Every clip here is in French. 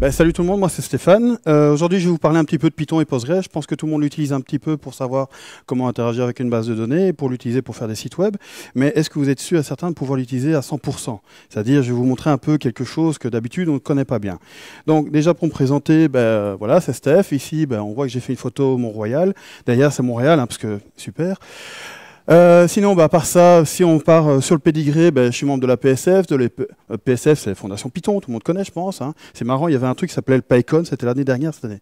Ben, salut tout le monde, moi c'est Stéphane. Euh, aujourd'hui je vais vous parler un petit peu de Python et Postgres. Je pense que tout le monde l'utilise un petit peu pour savoir comment interagir avec une base de données, pour l'utiliser pour faire des sites web. Mais est-ce que vous êtes sûr et certain de pouvoir l'utiliser à 100% C'est-à-dire je vais vous montrer un peu quelque chose que d'habitude on ne connaît pas bien. Donc déjà pour me présenter, ben, voilà c'est Steph. Ici ben, on voit que j'ai fait une photo Mont-Royal. D'ailleurs c'est Montréal hein, parce que super. Euh, sinon, bah, part ça, si on part euh, sur le pédigré, bah, je suis membre de la PSF. De la PSF, euh, c'est la Fondation Python, tout le monde connaît, je pense. Hein. C'est marrant, il y avait un truc qui s'appelait le PyCon, c'était l'année dernière, cette année.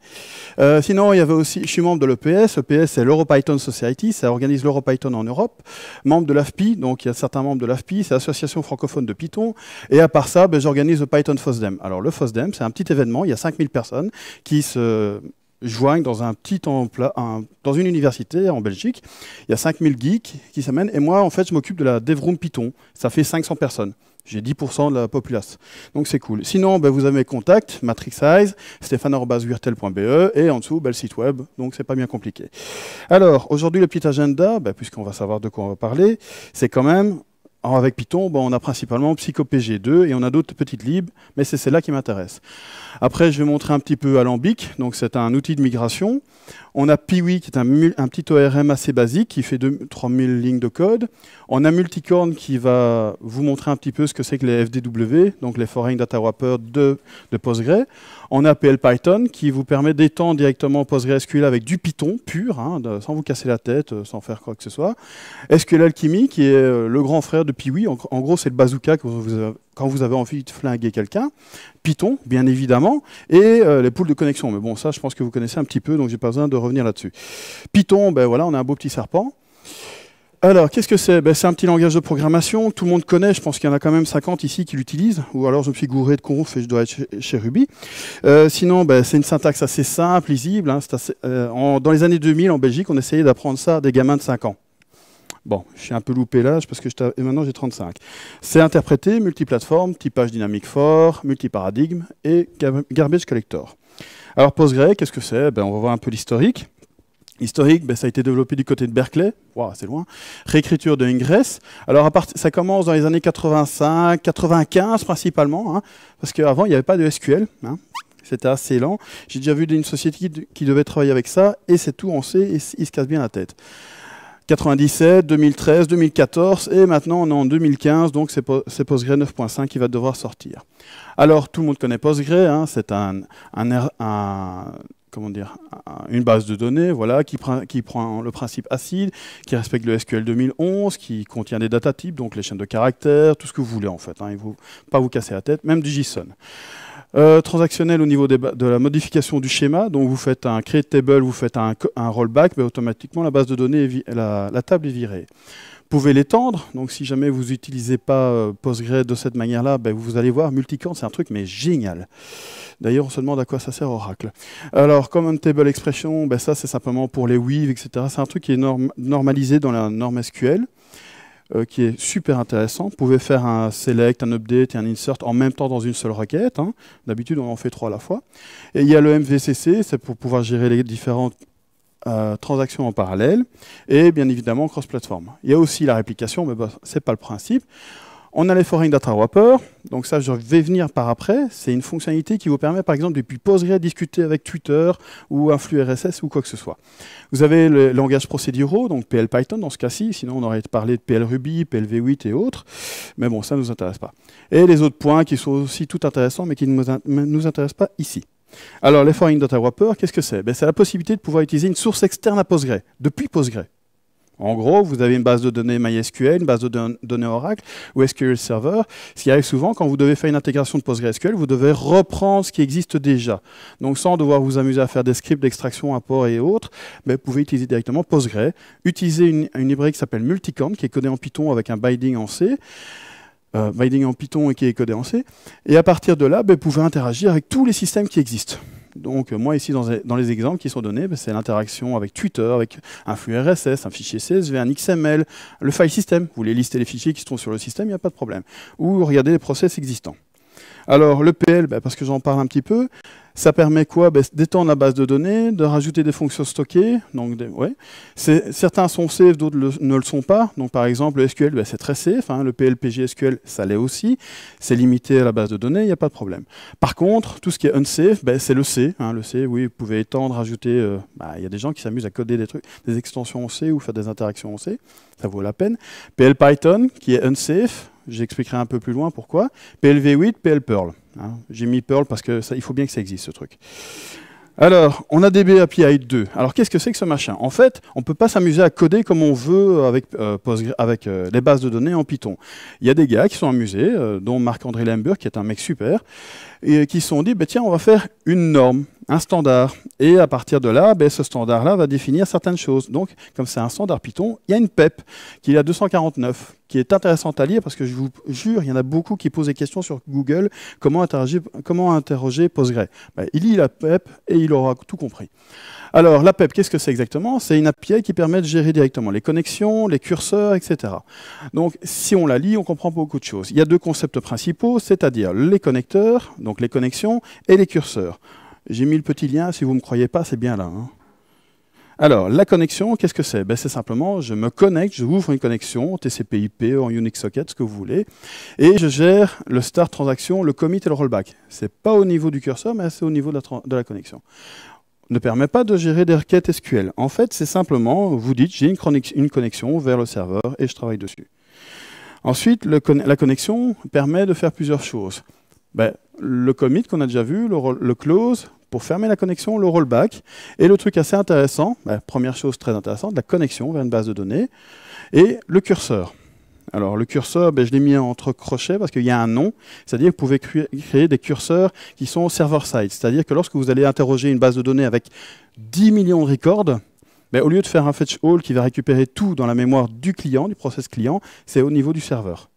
Euh, sinon, il y avait aussi, je suis membre de l'EPS. L'EPS, c'est l'EuroPython Society, ça organise l'EuroPython en Europe. Membre de l'AFPI, donc il y a certains membres de l'AFPI, c'est l'Association francophone de Python. Et à part ça, bah, j'organise le Python FOSDEM. Alors, le FOSDEM, c'est un petit événement, il y a 5000 personnes qui se joignent dans un petit dans une université en Belgique. Il y a 5000 geeks qui s'amènent. Et moi, en fait, je m'occupe de la DevRoom Python. Ça fait 500 personnes. J'ai 10% de la populace. Donc c'est cool. Sinon, ben, vous avez mes contacts, matrixize, Size, et en dessous, le site web. Donc c'est pas bien compliqué. Alors, aujourd'hui, le petit agenda, ben, puisqu'on va savoir de quoi on va parler, c'est quand même avec Python, ben, on a principalement PsychoPG2 et on a d'autres petites libres, mais c'est celle-là qui m'intéresse. Après, je vais montrer un petit peu Alambic, donc c'est un outil de migration. On a Piwi, qui est un, petit ORM assez basique, qui fait 3000 lignes de code. On a Multicorn, qui va vous montrer un petit peu ce que c'est que les FDW, donc les Foreign Data Wrapper de, PostgreSQL en APL Python qui vous permet d'étendre directement PostgreSQL avec du Python pur, hein, sans vous casser la tête, euh, sans faire quoi que ce soit. SQL Alchemy qui est euh, le grand frère de Piwi. En, gros, c'est le bazooka quand vous avez envie de flinguer quelqu'un. Python, bien évidemment, et euh, les poules de connexion. Mais bon, ça, je pense que vous connaissez un petit peu, donc j'ai pas besoin de revenir là-dessus. Python, ben voilà, on a un beau petit serpent. Alors, qu'est-ce que c'est ben, C'est un petit langage de programmation, tout le monde connaît, je pense qu'il y en a quand même 50 ici qui l'utilisent, ou alors je me suis gouré de conf et je dois être chez Ruby. Euh, sinon, ben, c'est une syntaxe assez simple, lisible. Hein. Euh, dans les années 2000, en Belgique, on essayait d'apprendre ça à des gamins de 5 ans. Bon, je suis un peu loupé l'âge parce que maintenant j'ai 35. C'est interprété multiplateforme, typage dynamique fort, multiparadigme et garbage collector. Alors PostgreSQL, qu'est-ce que c'est ben, On va voir un peu l'historique historique, ben, ça a été développé du côté de Berkeley, wow, c'est loin, réécriture de Ingress. Alors ça commence dans les années 85, 95 principalement, hein, parce qu'avant il n'y avait pas de SQL, hein. c'était assez lent. J'ai déjà vu une société qui devait travailler avec ça, et c'est tout, on sait, et ils se casse bien la tête. 97, 2013, 2014 et maintenant on est en 2015, donc c'est PostgreSQL 9.5 qui va devoir sortir. Alors tout le monde connaît PostgreSQL, hein, c'est un, comment dire, une base de données voilà, qui, qui, prend le principe acide, qui respecte le SQL 2011, qui contient des data types, donc les chaînes de caractères, tout ce que vous voulez en fait. Hein, il ne pas vous casser la tête, même du JSON. Euh, transactionnel au niveau de la modification du schéma, donc vous faites un create table, vous faites un, rollback, mais automatiquement la base de données, la table est virée pouvez l'étendre. Donc si jamais vous n'utilisez pas euh, Postgre de cette manière-là, ben, vous allez voir, multicorn, c'est un truc mais génial. D'ailleurs, on se demande à quoi ça sert Oracle. Alors, Common Table Expression, ben, ça c'est simplement pour les weaves, etc. C'est un truc qui est normalisé dans la norme SQL. Euh, qui est super intéressant. Vous pouvez faire un select, un update et un insert en même temps dans une seule requête. Hein. D'habitude, on en fait trois à la fois. Et il y a le MVCC, c'est pour pouvoir gérer les différentes euh, transactions en parallèle et bien évidemment cross-platform. Il y a aussi la réplication, mais c'est ce n'est pas le principe. On a les Foreign Data Wrapper, donc ça je vais venir par après. C'est une fonctionnalité qui vous permet par exemple depuis PostgreSQL discuter avec Twitter ou un flux RSS ou quoi que ce soit. Vous avez le langage procéduraux, donc PL Python dans ce cas-ci, sinon on aurait parlé de PL Ruby, PLV8 et autres, mais bon ça ne nous intéresse pas. Et les autres points qui sont aussi tout intéressants mais qui ne nous intéressent pas ici. Alors, l'effort foreign data wrapper, qu'est-ce que c'est ben, C'est la possibilité de pouvoir utiliser une source externe à Postgre, depuis Postgre. En gros, vous avez une base de données MySQL, une base de données Oracle ou SQL Server. Ce qui arrive souvent, quand vous devez faire une intégration de PostgreSQL, vous devez reprendre ce qui existe déjà. Donc, sans devoir vous amuser à faire des scripts d'extraction, import et autres, ben, vous pouvez utiliser directement Postgre, utiliser une, une librairie qui s'appelle Multicom, qui est codée en Python avec un binding en C. Binding euh, en Python et qui est codé en C. Et à partir de là, ben, vous pouvez interagir avec tous les systèmes qui existent. Donc euh, moi ici, dans, les exemples qui sont donnés, ben, c'est l'interaction avec Twitter, avec un flux RSS, un fichier CSV, un XML, le file system. Vous voulez lister les fichiers qui sont sur le système, il n'y a pas de problème. Ou regarder les process existants. Alors le PL, ben, parce que j'en parle un petit peu, ça permet quoi ben, D'étendre la base de données, de rajouter des fonctions stockées. Donc des, Certains sont safe, d'autres ne le sont pas. Donc par exemple, le SQL, ben, c'est très safe. Hein. Le PLPG SQL, ça l'est aussi. C'est limité à la base de données, il n'y a pas de problème. Par contre, tout ce qui est unsafe, ben, c'est le C. Hein. Le C, oui, vous pouvez étendre, rajouter. Euh, bah, il y a des gens qui s'amusent à coder des trucs, des extensions en C ou faire des interactions en C. Ça vaut la peine. PL Python, qui est unsafe. J'expliquerai un peu plus loin pourquoi. PLV8, PL Perl. Hein. J'ai mis Perl parce que il faut bien que ça existe ce truc. Alors, on a DB API 2. Alors, qu'est-ce que c'est que ce machin En fait, on ne peut pas s'amuser à coder comme on veut avec, euh, euh, les bases de données en Python. Il y a des gars qui sont amusés, euh, dont Marc-André Lemberg, qui est un mec super, et qui se sont dit, ben, tiens, on va faire une norme, un standard. Et à partir de là, ben, ce standard-là va définir certaines choses. Donc, comme c'est un standard Python, il y a une PEP qui est à 249, qui est intéressante à lire parce que je vous jure, il y en a beaucoup qui posent des questions sur Google, comment, interroger, comment interroger Postgre. Ben, il lit la PEP et il aura tout compris. Alors, l'APEP, qu'est-ce que c'est exactement C'est une API qui permet de gérer directement les connexions, les curseurs, etc. Donc, si on la lit, on comprend beaucoup de choses. Il y a deux concepts principaux, c'est-à-dire les connecteurs, donc les connexions, et les curseurs. J'ai mis le petit lien, si vous ne me croyez pas, c'est bien là. Hein. Alors, la connexion, qu'est-ce que c'est ben, C'est simplement, je me connecte, je ouvre une connexion, TCP/IP, en Unix Socket, ce que vous voulez, et je gère le start transaction, le commit et le rollback. Ce n'est pas au niveau du curseur, mais c'est au niveau de la connexion ne permet pas de gérer des requêtes SQL. En fait, c'est simplement, vous dites, j'ai une, connexion vers le serveur et je travaille dessus. Ensuite, la connexion permet de faire plusieurs choses. Ben, le commit qu'on a déjà vu, le, close, pour fermer la connexion, le rollback, et le truc assez intéressant, la ben, première chose très intéressante, la connexion vers une base de données, et le curseur. Alors le curseur, ben, je l'ai mis entre crochets parce qu'il y a un nom, c'est-à-dire que vous pouvez créer des curseurs qui sont server-side, c'est-à-dire que lorsque vous allez interroger une base de données avec 10 millions de records, ben, au lieu de faire un fetch all qui va récupérer tout dans la mémoire du client, du process client, c'est au niveau du serveur.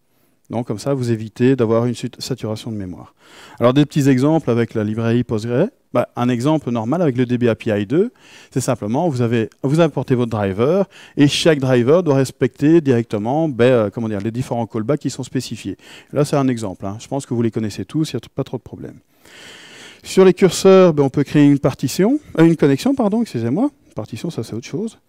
Donc comme ça, vous évitez d'avoir une saturation de mémoire. Alors des petits exemples avec la librairie Postgre. Bah, un exemple normal avec le DB API 2, c'est simplement vous avez vous importez votre driver et chaque driver doit respecter directement ben, euh, comment dire, les différents callbacks qui sont spécifiés. Là c'est un exemple. Hein. Je pense que vous les connaissez tous, il n'y a pas trop de problèmes. Sur les curseurs, ben, on peut créer une partition, euh, une connexion, pardon, excusez-moi. Partition, ça c'est autre chose.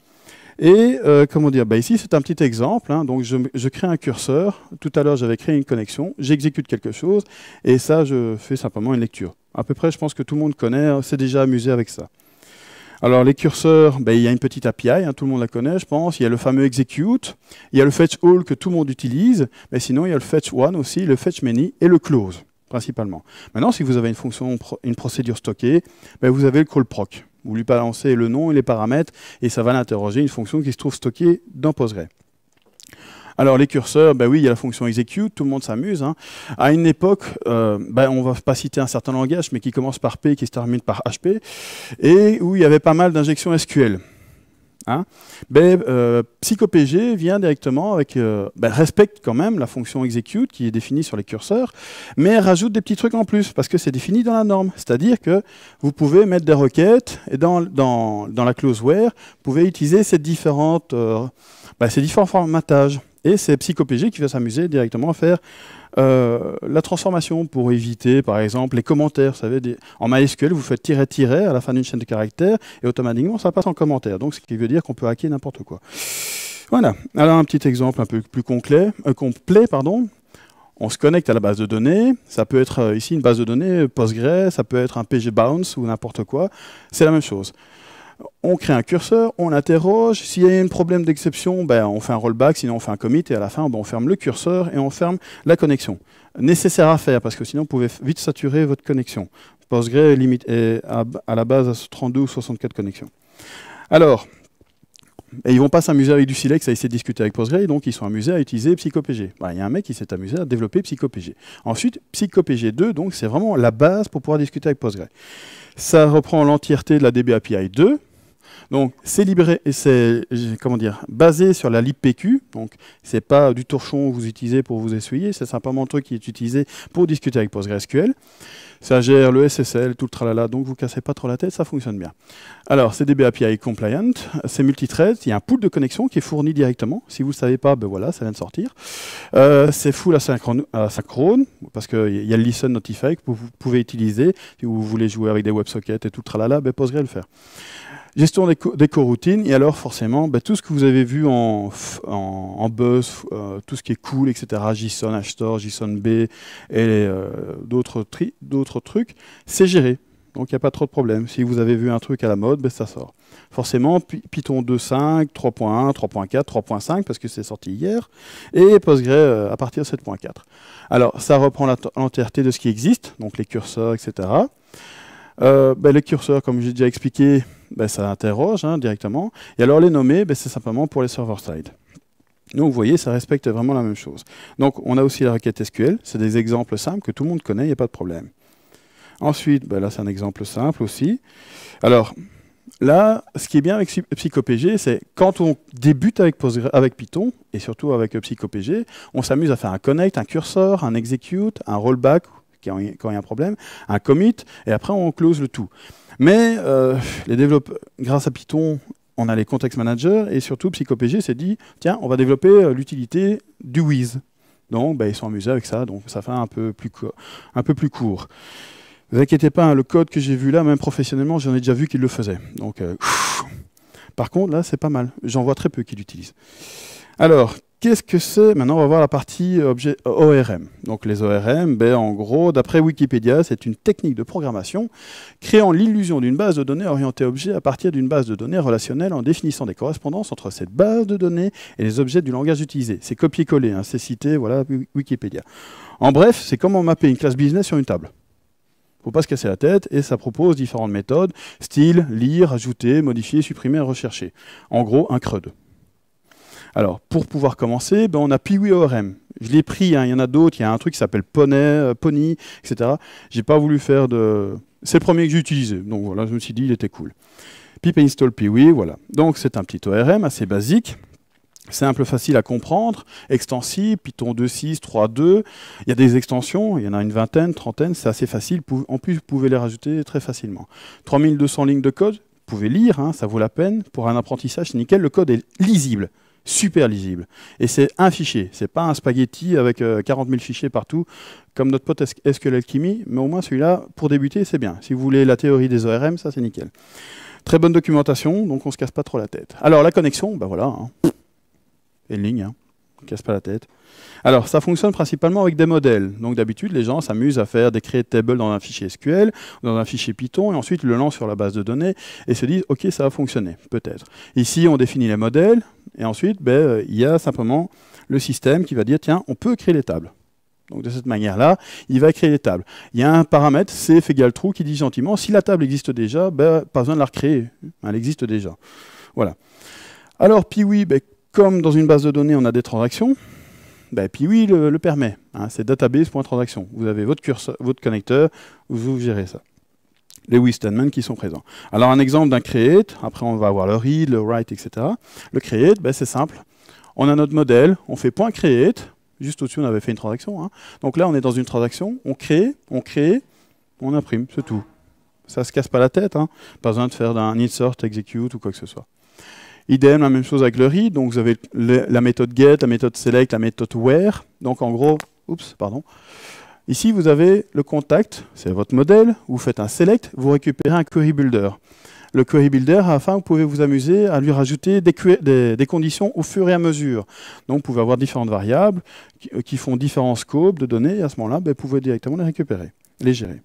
Et euh, comment dire bah, Ici, c'est un petit exemple. Hein. donc, je, crée un curseur. Tout à l'heure, j'avais créé une connexion. J'exécute quelque chose. Et ça, je fais simplement une lecture. À peu près, je pense que tout le monde connaît, hein, s'est déjà amusé avec ça. Alors, les curseurs, bah, il y a une petite API, hein, tout le monde la connaît, je pense. Il y a le fameux execute, il y a le fetch all que tout le monde utilise, mais sinon, il y a le fetch one aussi, le fetch many et le close, principalement. Maintenant, si vous avez une fonction, une procédure stockée, bah, vous avez le call proc. Vous lui balancez le nom et les paramètres et ça va l'interroger une fonction qui se trouve stockée dans Postgre. Alors les curseurs, ben oui, il y a la fonction execute, tout le monde s'amuse. Hein. À une époque, on euh, ben, on va pas citer un certain langage, mais qui commence par P, et qui se termine par HP, et où il y avait pas mal d'injections SQL. Hein. Ben, euh, PsychoPG vient directement avec, elle euh, ben, respecte quand même la fonction execute qui est définie sur les curseurs, mais rajoute des petits trucs en plus parce que c'est défini dans la norme. C'est-à-dire que vous pouvez mettre des requêtes et dans, dans, la clause where, vous pouvez utiliser ces, différentes, euh, ben, ces différents formatages. Et c'est PsychoPG qui va s'amuser directement à faire euh, la transformation pour éviter, par exemple, les commentaires. Vous savez, des... en MySQL, vous faites tirer tirer à la fin d'une chaîne de caractères et automatiquement ça passe en commentaire. Donc, ce qui veut dire qu'on peut hacker n'importe quoi. Voilà. Alors, un petit exemple un peu plus complet, euh, On se connecte à la base de données. Ça peut être euh, ici une base de données Postgres, ça peut être un PG Bounce ou n'importe quoi. C'est la même chose on crée un curseur, on interroge. S'il y a un problème d'exception, ben, on fait un rollback, sinon on fait un commit, et à la fin, ben, on ferme le curseur et on ferme la connexion. Nécessaire à faire, parce que sinon, vous pouvez vite saturer votre connexion. Postgre limite est à, la base à 32 ou 64 connexions. Alors, et ils vont pas s'amuser avec du silex à essayer de discuter avec Postgre, donc ils sont amusés à utiliser PsychoPG. Ben, il y a un mec qui s'est amusé à développer PsychoPG. Ensuite, PsychoPG 2, donc c'est vraiment la base pour pouvoir discuter avec Postgre. Ça reprend l'entièreté de la DB API 2, donc c'est libéré et c'est comment dire basé sur la LibPQ. Donc c'est pas du torchon que vous utilisez pour vous essuyer, c'est simplement un truc qui est utilisé pour discuter avec PostgreSQL. Ça gère le SSL, tout le tralala, donc vous cassez pas trop la tête, ça fonctionne bien. Alors c'est DB API compliant, c'est multithread, il y a un pool de connexion qui est fourni directement. Si vous ne savez pas, ben voilà, ça vient de sortir. Euh, c'est full asynchrone, parce qu'il y a le listen notify que vous pouvez utiliser si vous voulez jouer avec des WebSockets et tout le tralala, ben PostgreSQL le faire. Gestion des, coroutines, et alors forcément, ben, tout ce que vous avez vu en, buzz, euh, tout ce qui est cool, etc., JSON, HStore, JSON-B et euh, d'autres trucs, c'est géré. Donc il n'y a pas trop de problème. Si vous avez vu un truc à la mode, ben, ça sort. Forcément, Python 2.5, 3.1, 3.4, 3.5, parce que c'est sorti hier, et PostgreSQL euh, à partir de 7.4. Alors ça reprend l'entièreté de ce qui existe, donc les curseurs, etc. Ben, les curseurs, comme j'ai déjà expliqué, ben, ça interroge hein, directement. Et alors les nommer, ben, c'est simplement pour les server-side. Donc vous voyez, ça respecte vraiment la même chose. Donc on a aussi la requête SQL, c'est des exemples simples que tout le monde connaît, il n'y a pas de problème. Ensuite, ben là c'est un exemple simple aussi. Alors là, ce qui est bien avec PsychoPG, c'est quand on débute avec, avec Python, et surtout avec euh, PsychoPG, on s'amuse à faire un connect, un cursor, un execute, un rollback quand il y a un problème, un commit, et après on close le tout. Mais euh, les grâce à Python, on a les context managers et surtout PsychoPG s'est dit tiens, on va développer euh, l'utilité du Wiz. Donc ben, ils sont amusés avec ça, donc ça fait un peu plus, un peu plus court. Ne vous inquiétez pas, hein, le code que j'ai vu là, même professionnellement, j'en ai déjà vu qu'il le faisait. Donc, euh, par contre, là, c'est pas mal. J'en vois très peu qui l'utilisent. Alors, Qu'est-ce que c'est Maintenant, on va voir la partie euh, objet euh, ORM. Donc, les ORM, ben, en gros, d'après Wikipédia, c'est une technique de programmation créant l'illusion d'une base de données orientée objet à partir d'une base de données relationnelle en définissant des correspondances entre cette base de données et les objets du langage utilisé. C'est copier-coller, hein, c'est cité, voilà, Wikipédia. En bref, c'est comment mapper une classe business sur une table Il ne faut pas se casser la tête, et ça propose différentes méthodes, style, lire, ajouter, modifier, supprimer, rechercher. En gros, un CRUD. Alors, pour pouvoir commencer, ben, on a Piwi ORM. Je l'ai pris, hein, il y en a d'autres, il y a un truc qui s'appelle Pony, euh, etc. J'ai pas voulu faire de... C'est le premier que j'ai utilisé, donc voilà, je me suis dit, il était cool. Pip install PeeWee, voilà. Donc c'est un petit ORM assez basique simple, facile à comprendre, extensible, Python 2.6, 3.2, il y a des extensions, il y en a une vingtaine, trentaine, c'est assez facile, en plus vous pouvez les rajouter très facilement. 3200 lignes de code, vous pouvez lire, hein, ça vaut la peine, pour un apprentissage, c'est nickel, le code est lisible, super lisible. Et c'est un fichier, c'est pas un spaghetti avec 40 euh, 000 fichiers partout, comme notre pote SQL l'alchimie, mais au moins celui-là, pour débuter, c'est bien. Si vous voulez la théorie des ORM, ça c'est nickel. Très bonne documentation, donc on se casse pas trop la tête. Alors la connexion, ben voilà, une hein. ligne. Hein casse pas la tête. Alors, ça fonctionne principalement avec des modèles. Donc, d'habitude, les gens s'amusent à faire des create table dans un fichier SQL, dans un fichier Python, et ensuite le lancent sur la base de données et se disent, OK, ça va fonctionner, peut-être. Ici, on définit les modèles, et ensuite, ben, euh, il y a simplement le système qui va dire, tiens, on peut créer les tables. Donc de cette manière-là, il va créer les tables. Il y a un paramètre, c'est égale true, qui dit gentiment, si la table existe déjà, ben, pas besoin de la recréer, elle existe déjà. Voilà. Alors, puis oui, ben, comme dans une base de données, on a des transactions, ben, oui, le, le permet. Hein, c'est database.transaction. Vous avez votre, curseur, votre connecteur, vous, gérez ça. Les Wistanman qui sont présents. Alors un exemple d'un create, après on va avoir le read, le write, etc. Le create, ben, c'est simple. On a notre modèle, on fait .create, juste au-dessus on avait fait une transaction. Hein. Donc là on est dans une transaction, on crée, on crée, on imprime, c'est tout. Ça se casse pas la tête, hein. pas besoin de faire d'un insert, execute ou quoi que ce soit. Idem, la même chose avec le read. Donc vous avez la méthode get, la méthode select, la méthode where. Donc en gros, oups, pardon. Ici, vous avez le contact, c'est votre modèle. Vous faites un select, vous récupérez un query builder. Le query builder, afin, vous pouvez vous amuser à lui rajouter des, conditions au fur et à mesure. Donc, vous pouvez avoir différentes variables qui, euh, font différents scopes de données. Et à ce moment-là, ben, vous pouvez directement les récupérer, les gérer.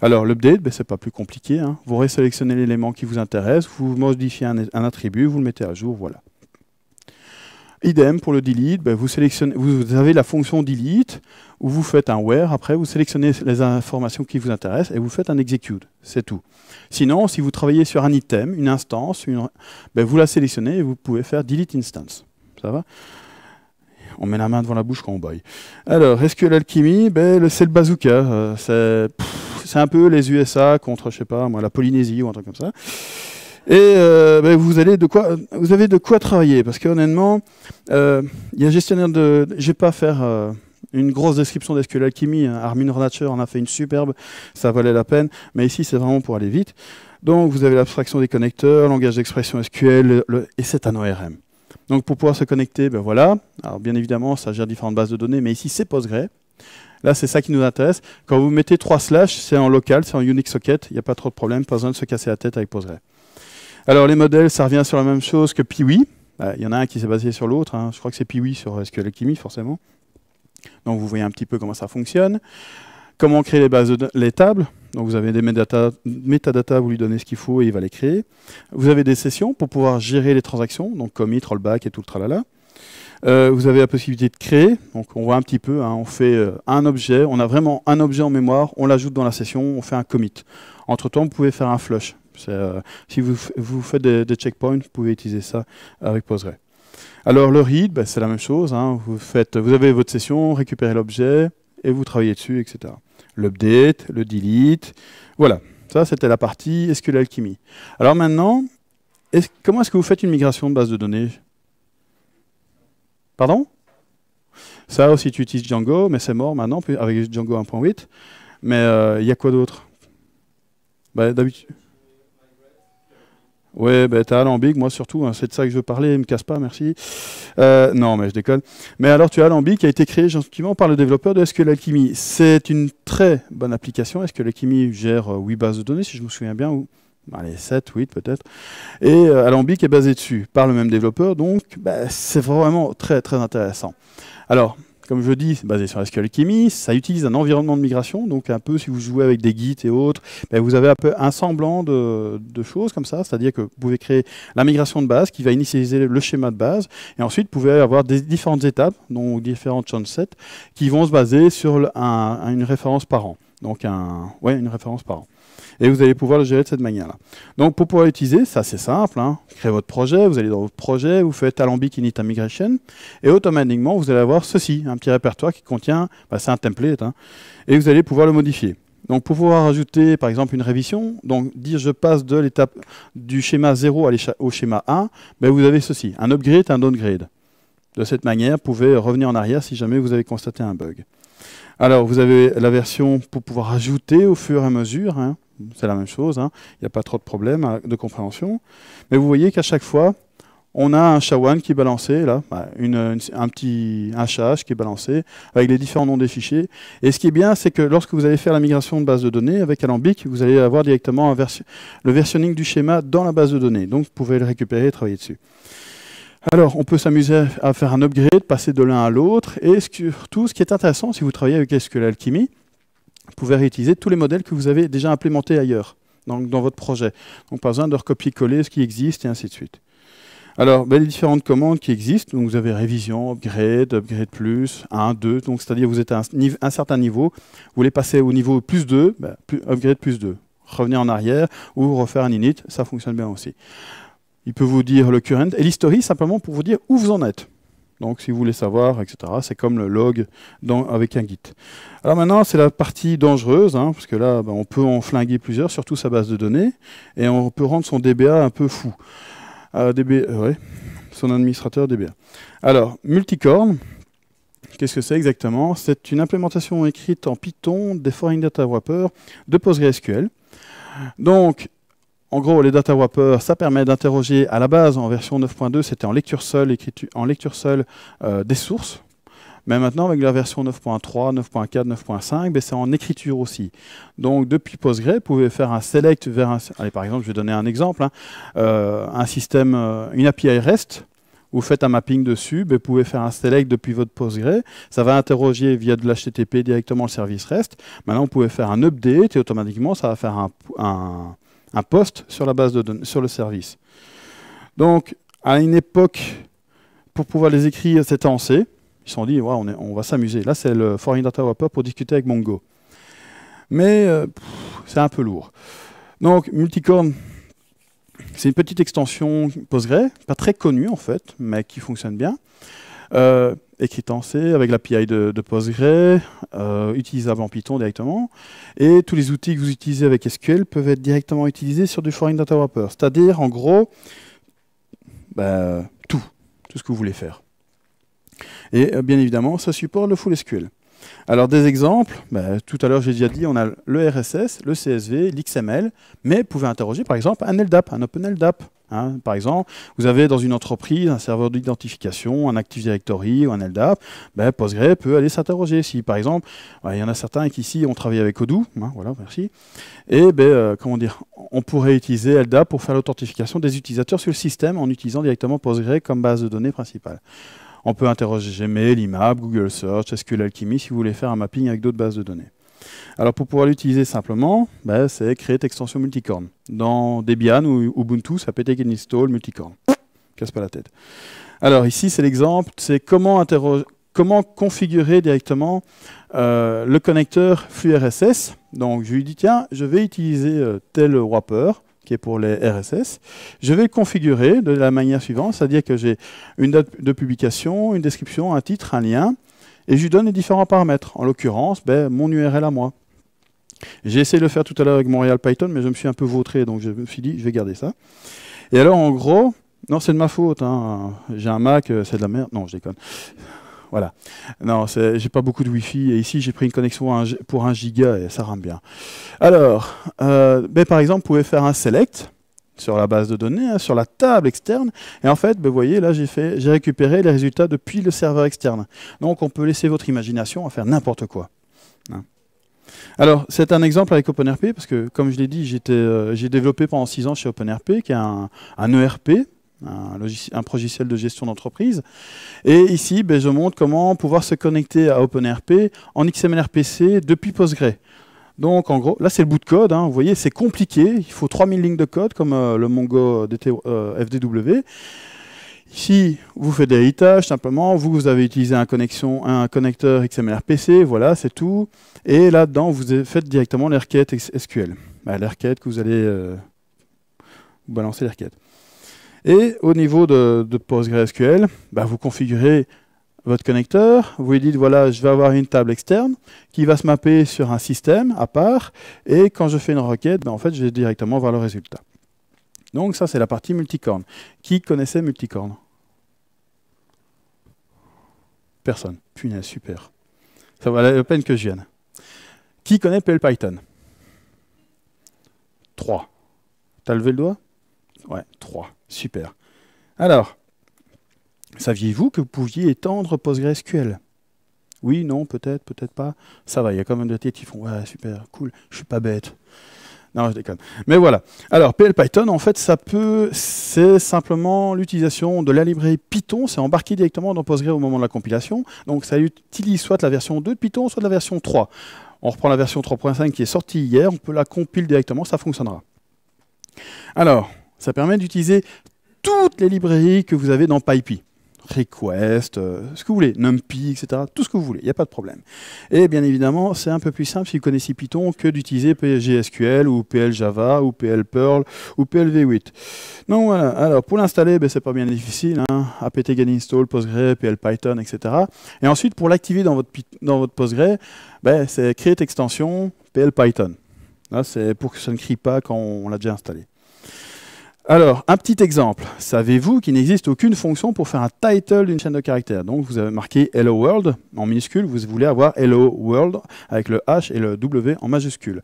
Alors l'update, ce ben, c'est pas plus compliqué. Hein. vous Vous sélectionnez l'élément qui vous intéresse, vous modifiez un, attribut, vous le mettez à jour, voilà. Idem pour le delete, ben, vous, sélectionnez, vous avez la fonction delete où vous faites un where, après vous sélectionnez les informations qui vous intéressent et vous faites un execute, c'est tout. Sinon, si vous travaillez sur un item, une instance, ben, vous la sélectionnez et vous pouvez faire delete instance. Ça va on met la main devant la bouche quand on boit. Alors, SQL Alchemy, l'alchimie ben, euh, C'est le bazooka. C'est un peu les USA contre, je sais pas, moi, la Polynésie ou un truc comme ça. Et euh, ben, vous, allez de quoi, vous avez de quoi travailler, parce qu'honnêtement, euh, il y a un gestionnaire de... Je vais pas faire une grosse description d'SQL Alchemy, hein. Armin Hornacher en a fait une superbe, ça valait la peine, mais ici c'est vraiment pour aller vite. Donc vous avez l'abstraction des connecteurs, langage d'expression SQL, et c'est un ORM. Donc pour pouvoir se connecter, ben voilà. Alors bien évidemment, ça gère différentes bases de données, mais ici c'est Postgre. Là, c'est ça qui nous intéresse. Quand vous mettez trois slash, c'est en local, c'est en Unix socket, il n'y a pas trop de problème, pas besoin de se casser la tête avec Postgre. Alors les modèles, ça revient sur la même chose que Piwi. Euh, il y en a un qui s'est basé sur l'autre, hein. je crois que c'est Piwi sur euh, SQL Kimi forcément. Donc vous voyez un petit peu comment ça fonctionne. Comment créer les, bases les tables donc vous avez des metadata, vous lui donnez ce qu'il faut et il va les créer. Vous avez des sessions pour pouvoir gérer les transactions, donc commit, rollback et tout le tralala. Euh, vous avez la possibilité de créer, donc on voit un petit peu, hein, on fait euh, un objet, on a vraiment un objet en mémoire, on l'ajoute dans la session, on fait un commit. Entre temps, vous pouvez faire un flush. Euh, si vous, faites des, checkpoints, vous pouvez utiliser ça avec Postgre. Alors le read, ben, c'est la même chose, hein. vous, faites, vous avez votre session, récupérez l'objet, et vous travaillez dessus, etc. L'update, le delete, voilà. Ça, c'était la partie que Alchemy. Alors maintenant, comment est-ce que vous faites une migration de base de données Pardon Ça aussi, tu utilises Django, mais c'est mort maintenant avec Django 1.8. Mais euh, il y a quoi d'autre bah, D'habitude. Oui, ben t'as Alambic, moi surtout, hein. c'est de ça que je veux parler, me casse pas, merci. Euh, non, mais je décolle. Mais alors, tu as Alambic qui a été créé gentiment par le développeur de SQL Alchemy. C'est une très bonne application. SQL Alchemy gère 8 euh, bases de données, si je me souviens bien, ou allez, 7, 8 peut-être. Et euh, Alambic est basé dessus, par le même développeur, donc ben, c'est vraiment très très intéressant. Alors, comme je dis, c'est basé sur SQL Chemie, ça utilise un environnement de migration, donc un peu si vous jouez avec des guides et autres, ben, vous avez un peu un semblant de, choses comme ça, c'est-à-dire que vous pouvez créer la migration de base qui va initialiser le schéma de base, et ensuite vous pouvez avoir différentes étapes, donc différentes chansets, qui vont se baser sur une référence par an. Donc un, une référence par an et vous allez pouvoir le gérer de cette manière-là. Donc pour pouvoir l'utiliser, c'est simple, hein. créez votre projet, vous allez dans votre projet, vous faites Alambic init migration, et automatiquement vous allez avoir ceci, un petit répertoire qui contient, bah, c'est un template, hein, et vous allez pouvoir le modifier. Donc pour pouvoir ajouter par exemple une révision, donc dire je passe de l'étape du schéma 0 à au schéma 1, mais ben, vous avez ceci, un upgrade, un downgrade. De cette manière, vous pouvez revenir en arrière si jamais vous avez constaté un bug. Alors vous avez la version pour pouvoir ajouter au fur et à mesure. Hein c'est la même chose, hein. il n'y a pas trop de problèmes euh, de compréhension. Mais vous voyez qu'à chaque fois, on a un shawan qui est balancé, là, bah, un petit un qui est balancé, avec les différents noms des fichiers. Et ce qui est bien, c'est que lorsque vous allez faire la migration de base de données avec Alambic, vous allez avoir directement un le versionning du schéma dans la base de données. Donc, vous pouvez le récupérer et travailler dessus. Alors, on peut s'amuser à faire un upgrade, passer de l'un à l'autre. Et surtout, ce qui est intéressant, si vous travaillez avec que l'alchimie? Vous pouvez réutiliser tous les modèles que vous avez déjà implémentés ailleurs, dans, dans votre projet. Donc pas besoin de recopier-coller ce qui existe et ainsi de suite. Alors, ben, les différentes commandes qui existent, donc vous avez révision, upgrade, upgrade plus, 1, 2, donc c'est-à-dire vous êtes à un, certain niveau, vous voulez passer au niveau plus 2, ben, upgrade plus 2, revenir en arrière ou refaire un init, ça fonctionne bien aussi. Il peut vous dire le current et l'history simplement pour vous dire où vous en êtes. Donc si vous voulez savoir, etc., c'est comme le log avec un Git. Alors maintenant, c'est la partie dangereuse, hein, parce que là, ben, on peut en flinguer plusieurs, surtout sa base de données, et on peut rendre son DBA un peu fou. Euh, euh, son administrateur DBA. Alors, multicorn, Qu'est-ce que c'est exactement C'est une implémentation écrite en Python des Foreign Data wrappers de PostgreSQL. Donc, en gros, les data wrappers, ça permet d'interroger à la base en version 9.2, c'était en lecture seule, en lecture seule euh, des sources. Mais maintenant, avec la version 9.3, 9.4, 9.5, c'est en écriture aussi. Donc, depuis Postgre, vous pouvez faire un select vers un. Allez, par exemple, je vais donner un exemple hein. euh, un système, euh, une API REST vous faites un mapping dessus, ben, vous pouvez faire un select depuis votre Postgre, ça va interroger via de l'HTTP directement le service REST. Maintenant, vous pouvez faire un update et automatiquement, ça va faire un, un poste sur la base de données, sur le service. Donc, à une époque, pour pouvoir les écrire, c'était en C. Ils se sont dit, on, va s'amuser. Là, c'est le Foreign Data Wrapper pour discuter avec Mongo. Mais euh, c'est un peu lourd. Donc, Multicorn, c'est une petite extension Postgre, pas très connue en fait, mais qui fonctionne bien. Euh, écrit en C avec l'API de, de Postgre, euh, utilisable en Python directement. Et tous les outils que vous utilisez avec SQL peuvent être directement utilisés sur du Foreign Data Wrapper. C'est-à-dire, en gros, bah, tout, tout ce que vous voulez faire. Et euh, bien évidemment, ça supporte le full SQL. Alors des exemples, bah, tout à l'heure j'ai déjà dit, on a le RSS, le CSV, l'XML, mais vous pouvez interroger par exemple un LDAP, un OpenLDAP. Hein, par exemple, vous avez dans une entreprise un serveur d'identification, un Active Directory ou un LDAP, ben peut aller s'interroger. Si par exemple, ben, il y en a certains qui ici ont travaillé avec Odoo, hein, voilà, merci, et ben, euh, comment dire, on pourrait utiliser LDAP pour faire l'authentification des utilisateurs sur le système en utilisant directement PostgreSQL comme base de données principale. On peut interroger Gmail, IMAP, Google Search, SQL Alchemy si vous voulez faire un mapping avec d'autres bases de données. Alors pour pouvoir l'utiliser simplement, bah, c'est créer extension multicorne. Dans Debian ou Ubuntu, ça pétait install multicorn. Casse pas la tête. Alors ici, c'est l'exemple, c'est comment, configurer directement euh, le connecteur flux RSS. Donc je lui dis, tiens, je vais utiliser euh, tel wrapper qui est pour les RSS. Je vais configurer de la manière suivante, c'est-à-dire que j'ai une date de publication, une description, un titre, un lien, et je lui donne les différents paramètres. En l'occurrence, ben, mon URL à moi. J'ai essayé de le faire tout à l'heure avec Montréal Python, mais je me suis un peu vautré, donc je me suis dit, je vais garder ça. Et alors, en gros, non, c'est de ma faute. Hein. J'ai un Mac, euh, c'est de la merde. Non, je déconne. Voilà. Non, j'ai pas beaucoup de Wi-Fi. Et ici, j'ai pris une connexion pour un giga et ça rame bien. Alors, euh, ben, par exemple, vous pouvez faire un select sur la base de données, hein, sur la table externe. Et en fait, ben, vous voyez, là, j'ai récupéré les résultats depuis le serveur externe. Donc, on peut laisser votre imagination à faire n'importe quoi. Hein. Alors, c'est un exemple avec OpenRP, parce que, comme je l'ai dit, euh, j'ai développé pendant six ans chez OpenRP, qui est un, ERP, un, e logiciel de gestion d'entreprise. Et ici, ben, je montre comment pouvoir se connecter à OpenRP en XMLRPC depuis Postgre. Donc, en gros, là, c'est le bout de code. Hein. vous voyez, c'est compliqué. Il faut 3000 lignes de code, comme euh, le Mongo DT, euh, FDW. Si vous faites des héritages, simplement, vous, avez utilisé un, connecteur XMLRPC, voilà, c'est tout. Et là-dedans, vous faites directement les requêtes SQL. Bah, e que vous allez euh, balancer les Et au niveau de, PostgreSQL, bah, vous configurez votre connecteur, vous lui dites voilà, je vais avoir une table externe qui va se mapper sur un système à part, et quand je fais une requête, bah, en fait, je vais directement voir le résultat. Donc ça, c'est la partie multicorne. Qui connaissait multicorne Personne. Punaise, super. Ça valait la peine que je vienne. Qui connaît PLPython Python 3. T'as levé le doigt Ouais, 3. Super. Alors, saviez-vous que vous pouviez étendre PostgreSQL Oui, non, peut-être, peut-être pas. Ça va, il y a quand même des têtes qui font Ouais, super, cool, je suis pas bête. Non, je déconne. Mais voilà. Alors, PL Python, en fait, ça peut, c'est simplement l'utilisation de la librairie Python. C'est embarqué directement dans Postgre au moment de la compilation. Donc, ça utilise soit la version 2 de Python, soit la version 3. On reprend la version 3.5 qui est sortie hier. On peut la compiler directement, ça fonctionnera. Alors, ça permet d'utiliser toutes les librairies que vous avez dans PyPy request, euh, ce que vous voulez, numpy, etc. Tout ce que vous voulez, il n'y a pas de problème. Et bien évidemment, c'est un peu plus simple si vous connaissez Python que d'utiliser PSGSQL ou Java, ou PL PLPerl ou PLV8. Donc voilà, alors pour l'installer, ce ben, c'est pas bien difficile, hein. apt get install, Postgre, PLPython, etc. Et ensuite, pour l'activer dans votre, dans votre Postgre, ben, c'est CREATE extension PLPython. C'est pour que ça ne crie pas quand on l'a déjà installé. Alors, un petit exemple. Savez-vous qu'il n'existe aucune fonction pour faire un title d'une chaîne de caractères Donc, vous avez marqué Hello World en minuscule, vous voulez avoir Hello World avec le H et le W en majuscule.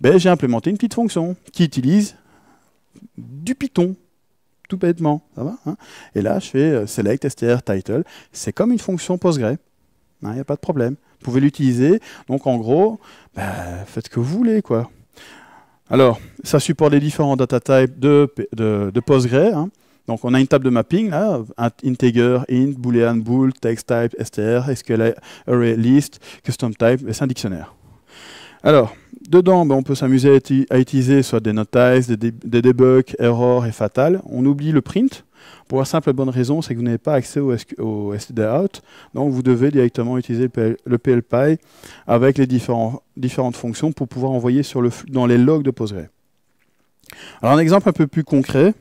Ben, J'ai implémenté une petite fonction qui utilise du Python, tout bêtement. Ça va, hein? et là, je fais euh, select str title. C'est comme une fonction Postgre. Il hein, n'y a pas de problème. Vous pouvez l'utiliser. Donc, en gros, ben, faites ce que vous voulez. quoi. Alors, ça supporte les différents data types de, de, hein. Donc, on a une table de mapping, integer, int, boolean, bool, text type, str, SQL array list, custom type, et c'est un dictionnaire. Alors, dedans, ben, on peut s'amuser à, utiliser soit des Notices, des, Debugs, error et fatal. On oublie le print. Pour la simple bonne raison, c'est que vous n'avez pas accès au, stdout, donc vous devez directement utiliser le, PLPy avec les différents, différentes fonctions pour pouvoir envoyer sur le, dans les logs de PostgreSQL. Alors un exemple un peu plus concret.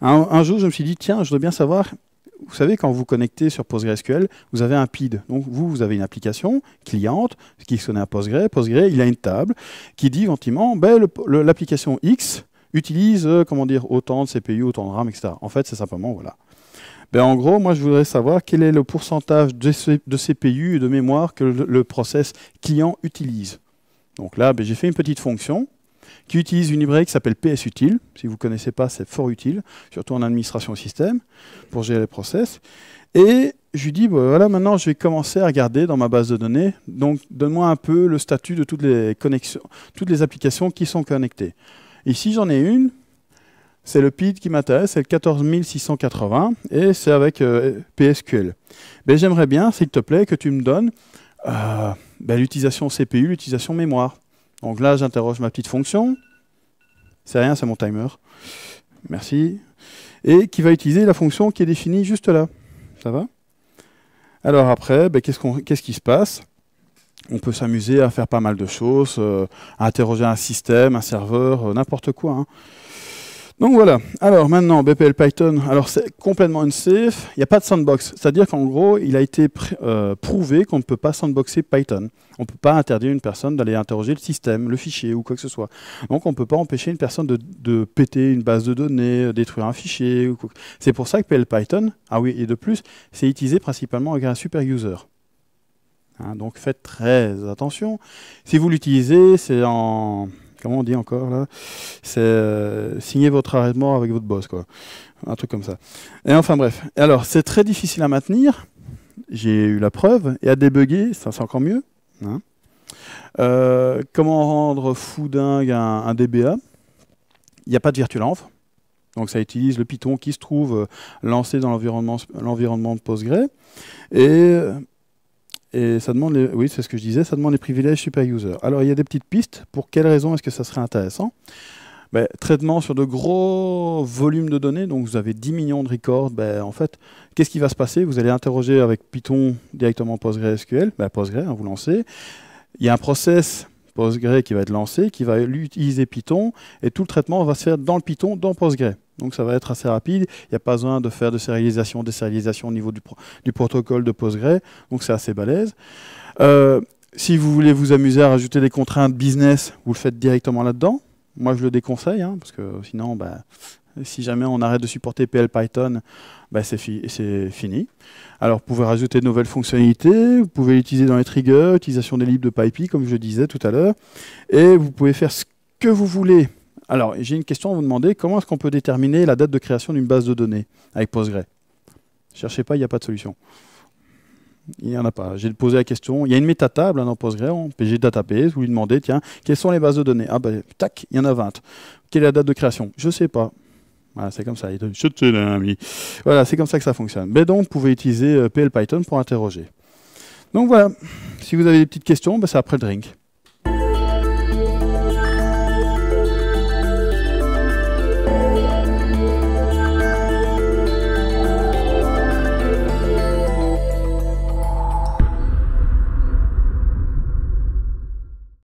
Un, jour, je me suis dit, tiens, je dois bien savoir vous savez, quand vous connectez sur PostgreSQL, vous avez un PID. Donc, vous, vous avez une application cliente qui sonne à PostgreSQL. PostgreSQL, il a une table qui dit gentiment, ben, l'application X, utilise euh, comment dire, autant de CPU, autant de RAM, etc. En fait, c'est simplement, voilà. Ben, en gros, moi, je voudrais savoir quel est le pourcentage de, CPU et de mémoire que le, process client utilise. Donc là, ben, j'ai fait une petite fonction qui utilise une librairie qui s'appelle PSUtil. Si vous ne connaissez pas, c'est fort utile, surtout en administration système, pour gérer les process. Et je lui dis, ben, voilà, maintenant je vais commencer à regarder dans ma base de données. Donc donne-moi un peu le statut de toutes les connexions, toutes les applications qui sont connectées ici, j'en ai une. C'est le PID qui m'intéresse, c'est le 14680 et c'est avec euh, PSQL. Mais ben, j'aimerais bien, s'il te plaît, que tu me donnes euh, ben, l'utilisation CPU, l'utilisation mémoire. Donc là, j'interroge ma petite fonction. C'est rien, c'est mon timer. Merci. Et qui va utiliser la fonction qui est définie juste là. Ça va Alors après, ben, qu'est-ce qui se passe on peut s'amuser à faire pas mal de choses, euh, à interroger un système, un serveur, euh, n'importe quoi. Hein. Donc voilà. Alors maintenant, BPL Python, alors c'est complètement unsafe. Il n'y a pas de sandbox. C'est-à-dire qu'en gros, il a été euh, prouvé qu'on ne peut pas sandboxer Python. On ne peut pas interdire une personne d'aller interroger le système, le fichier ou quoi que ce soit. Donc on ne peut pas empêcher une personne de, péter une base de données, détruire un fichier. C'est pour ça que BPL Python, ah oui, et de plus, c'est utilisé principalement avec un super user. Hein, donc faites très attention. Si vous l'utilisez, c'est en... Comment on dit encore là C'est euh, signer votre arrêt de mort avec votre boss, quoi. Un truc comme ça. Et enfin bref. Alors, c'est très difficile à maintenir. J'ai eu la preuve. Et à débugger, ça c'est encore mieux. Hein. Euh, comment rendre fou dingue un, DBA Il n'y a pas de virtualenv. Donc ça utilise le Python qui se trouve euh, lancé dans l'environnement de Postgre. Et et ça demande, les, oui, c'est ce que je disais, ça demande les privilèges super user. Alors il y a des petites pistes. Pour quelles raisons est-ce que ça serait intéressant ben, Traitement sur de gros volumes de données, donc vous avez 10 millions de records. Ben, en fait, qu'est-ce qui va se passer Vous allez interroger avec Python directement PostgreSQL, ben, Postgre, hein, vous lancez. Il y a un process Postgre qui va être lancé, qui va utiliser Python, et tout le traitement va se faire dans le Python, dans Postgre. Donc ça va être assez rapide, il n'y a pas besoin de faire de sérialisation, désérialisation au niveau du, protocole de Postgre. donc c'est assez balèze. Euh, si vous voulez vous amuser à rajouter des contraintes business, vous le faites directement là-dedans. Moi, je le déconseille, hein, parce que sinon, bah, si jamais on arrête de supporter PL Python, bah, c'est fini. Alors vous pouvez rajouter de nouvelles fonctionnalités, vous pouvez l'utiliser dans les triggers, utilisation des libres de PyPy, comme je disais tout à l'heure, et vous pouvez faire ce que vous voulez. Alors j'ai une question à vous demander, comment est-ce qu'on peut déterminer la date de création d'une base de données avec Postgre Cherchez pas, il n'y a pas de solution. Il n'y en a pas. J'ai posé la question. Il y a une métatable table hein, dans Postgre, en PG vous lui demandez, tiens, quelles sont les bases de données Ah ben, tac, il y en a 20. Quelle est la date de création Je ne sais pas. Voilà, c'est comme ça. Il hein, ami. Voilà, c'est comme ça que ça fonctionne. Mais donc, vous pouvez utiliser euh, PL Python pour interroger. Donc voilà, si vous avez des petites questions, ben, c'est après le drink.